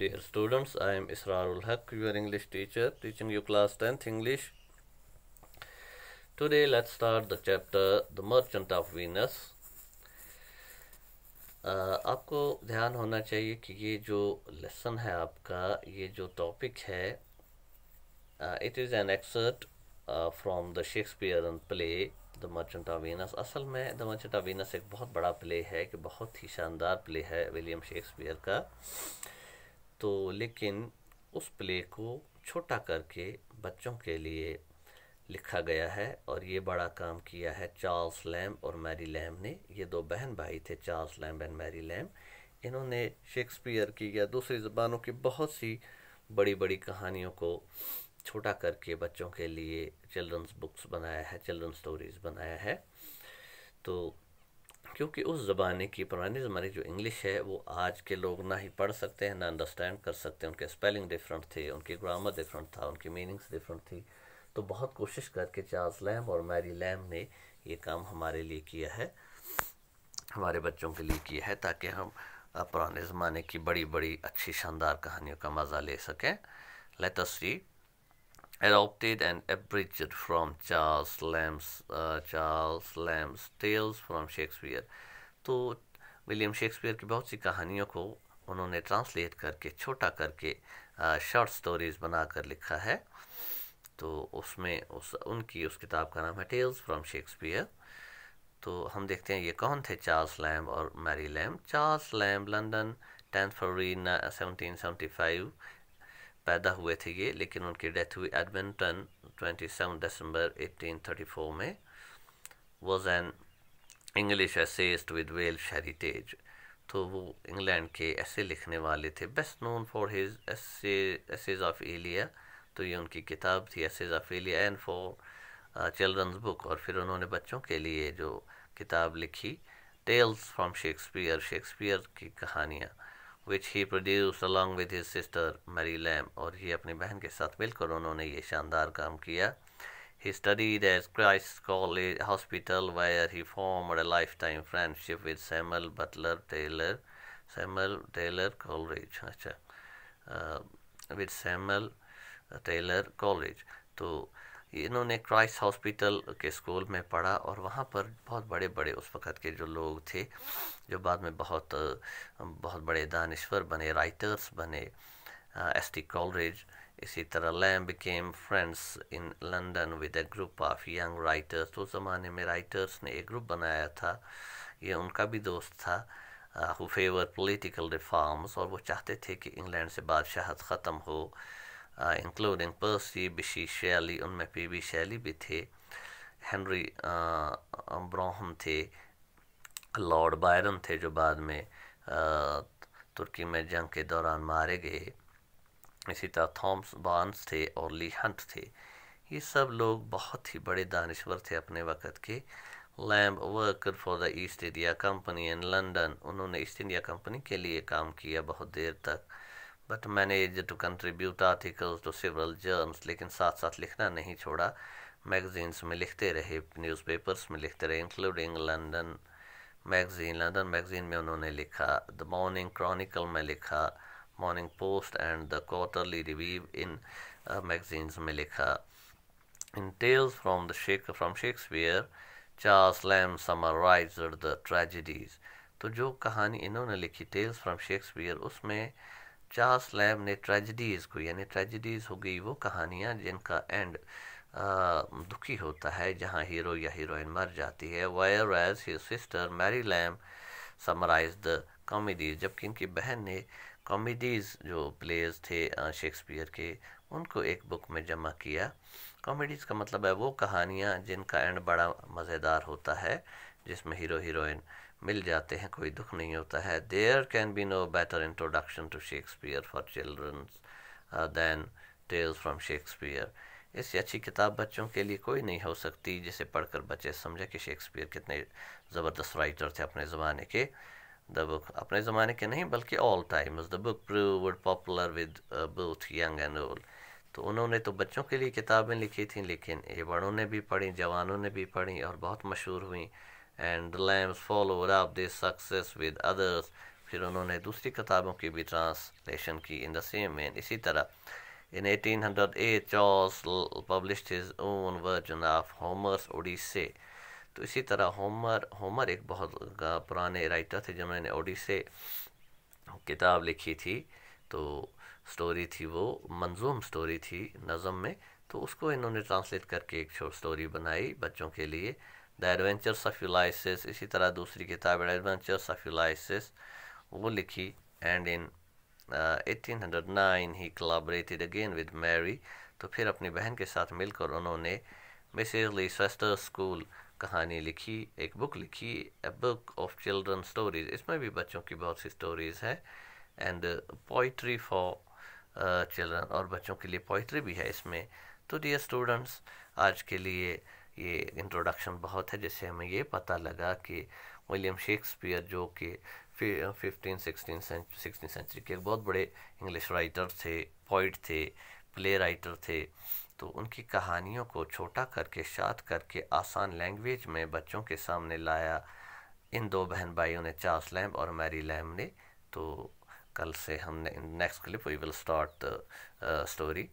Dear students, I am Israrul Haq, your English teacher, teaching you class 10th English. Today, let's start the chapter The Merchant of Venus. Uh, आपको ध्यान होना चाहिए कि ये जो lesson है आपका ये जो टॉपिक है it is an excerpt from the Shakespearean play the Merchant of Venice असल में द मर्चेंट ऑफ वीनस एक बहुत बड़ा प्ले है कि बहुत ही शानदार प्ले है विलियम शेक्सपियर का uh, तो लेकिन उस प्ले को छोटा करके बच्चों के लिए लिखा गया है और ये बड़ा काम किया है चार्ल्स लैम और मैरी लैम ने ये दो बहन भाई थे Charles Lamb and Mary Lamb इन्होंने शेक्सपियर की या दूसरी ज़बानों की बहुत सी बड़ी बड़ी कहानियों को छोटा करके बच्चों के लिए चिल्ड्रंस बुक्स बनाया है चिल्ड्रन स्टोरीज़ बनाया है तो क्योंकि उस ज़माने की पुराने ज़माने की जो इंग्लिश है वो आज के लोग ना ही पढ़ सकते हैं ना अंडरस्टैंड कर सकते हैं उनके स्पेलिंग डिफरेंट थे उनके ग्रामर डिफरेंट था उनकी मीनिंग्स डिफरेंट थी तो बहुत कोशिश करके चार्ल्स लैम और मैरी लैम ने ये काम हमारे लिए किया है हमारे बच्चों के लिए किया है ताकि हम पुराने ज़माने की बड़ी बड़ी अच्छी शानदार कहानियों का मज़ा ले सकें let us adopted and abridged from Lamb's Lamb's Charles Lamb's tales from Shakespeare तो विलियम शेक्सपियर की बहुत सी कहानियों को उन्होंने ट्रांसलेट करके छोटा करके शॉर्ट स्टोरीज़ बना कर लिखा है तो उसमें उस उनकी उस किताब का नाम है टेल्स फ्रॉम शेक्सपियर तो हम देखते हैं ये कौन थे चार्ल्स लैम्ब और Mary Lamb Charles Lamb London tenth February seventeen seventy five पैदा हुए थे ये लेकिन उनकी डेथ हुई Edmonton seven December eighteen thirty four में was an English essayist with Welsh heritage तो वो इंग्लैंड के ऐसे लिखने वाले थे best known for his Essays of Elia तो ये उनकी किताब थी Essays of Elia and for children's book और फिर उन्होंने बच्चों के लिए जो किताब लिखी टेल्स फ्रॉम शेक्सपियर शेक्सपियर की कहानियाँ which he produce along with his sister Mary Lamb और ये अपनी बहन के साथ मिलकर उन्होंने ये शानदार काम किया he study at Christ College hospital where he form a lifetime friendship with Samuel Butler Taylor Samuel Taylor Coleridge अच्छा विद सैमल टेलर कॉलरेज तो इन्होंने क्राइस्ट हॉस्पिटल के स्कूल में पढ़ा और वहाँ पर बहुत बड़े बड़े उस वक़्त के जो लोग थे जो बाद में बहुत बहुत बड़े दानश्वर बने राइटर्स बने एस टी कॉलरेज इसी तरह Lamb became friends in London with a group of young writers तो उस ज़माने में राइटर्स ने एक ग्रुप बनाया था ये उनका भी दोस्त था हु फेवर पोलिटिकल रिफॉर्म्स और वो चाहते थे कि इंग्लैंड से बादशाहत ख़त्म हो इंक्लूडिंग पर्सी बिशी शैली उनमें पी बी शैली भी थे हेनरी ब्रोहम थे लॉर्ड बायरन थे जो बाद में तुर्की में जंग के दौरान मारे गए इसी तरह थॉम्स बॉन्स थे और ली हंट थे ये सब लोग बहुत ही बड़े दानश्वर थे अपने वक़्त के Lamb worker for the East India Company in London उन्होंने ईस्ट इंडिया कंपनी के लिए काम किया बहुत देर तक but manage to contribute articles to several journals लेकिन साथ साथ लिखना नहीं छोड़ा मैगजीन्स में लिखते रहे न्यूज़पेपर्स में लिखते रहे including London Magazine London Magazine में उन्होंने लिखा द मॉर्निंग क्रॉनिकल में लिखा Morning Post and the Quarterly Review इन मैगजीन्स में लिखा in Tales from the Shake from Shakespeare Charles Lamb summarize the tragedies तो जो कहानी इन्होंने लिखी टेल्स फ्रॉम शेक्सपियर उसमें चार्ल्स लैम ने ट्रेजडीज़ को यानी ट्रेजडीज़ हो गई वो कहानियाँ जिनका एंड आ, दुखी होता है जहाँ हीरो या हीरोइन मर जाती है whereas his sister Mary Lamb summarize the comedies जबकि इनकी बहन ने कॉमेडीज़ जो प्लेयर्स थे शेक्सपियर के उनको एक बुक में जमा किया कॉमेडीज़ का मतलब है वो कहानियाँ जिनका एंड बड़ा मज़ेदार होता है जिसमें हीरो हीरोइन मिल जाते हैं कोई दुख नहीं होता है there can be no better introduction to Shakespeare for children's than Tales from Shakespeare इससे अच्छी किताब बच्चों के लिए कोई नहीं हो सकती जिसे पढ़कर बच्चे समझे कि शेक्सपियर कितने ज़बरदस्त राइटर थे अपने ज़माने के द बुक अपने ज़माने के नहीं बल्कि all time the book proved popular with both young and old तो उन्होंने तो बच्चों के लिए किताबें लिखी थी लेकिन ये बड़ों ने भी पढ़ी जवानों ने भी पढ़ी और बहुत मशहूर हुई and Lamb followed of this success with others फिर उन्होंने दूसरी किताबों की भी ट्रांसलेशन की इन द सेम मैन इसी तरह In 1808 Charles publish his own version of Homer's Odyssey तो इसी तरह होमर होमर एक बहुत पुराने राइटर थे जिन्होंने ओडिसे किताब लिखी थी तो स्टोरी थी वो मंजूम स्टोरी थी नज़म में तो उसको इन्होंने ट्रांसलेट करके एक शॉर्ट स्टोरी बनाई बच्चों के लिए द एडवेंचर्स ऑफ यूलाइसिस इसी तरह दूसरी किताब एडवेंचर्स ऑफ यूलाइसिस वो लिखी and in eighteen hundred nine he collaborated again with Mary तो फिर अपनी बहन के साथ मिलकर उन्होंने मिसेज ली सेस्टर स्कूल कहानी लिखी एक बुक लिखी a book of children stories इसमें भी बच्चों की बहुत सी स्टोरीज़ है एंड पोइट्री फॉर चिल्ड्रन और बच्चों के लिए पोइट्री भी है इसमें तो डियर स्टूडेंट्स आज के लिए ये इंट्रोडक्शन बहुत है जिससे हमें ये पता लगा कि विलियम शेक्सपियर जो कि फिफ्टीन सिक्सटीन सिक्सटीन सेंचुरी के बहुत बड़े इंग्लिश राइटर थे पॉइट थे प्ले राइटर थे तो उनकी कहानियों को छोटा करके शाद करके आसान लैंग्वेज में बच्चों के सामने लाया इन दो बहन भाइयों ने चार्ल्स लैम्ब और मैरी लैम्ब ने तो कल से हमने next clip we will start the story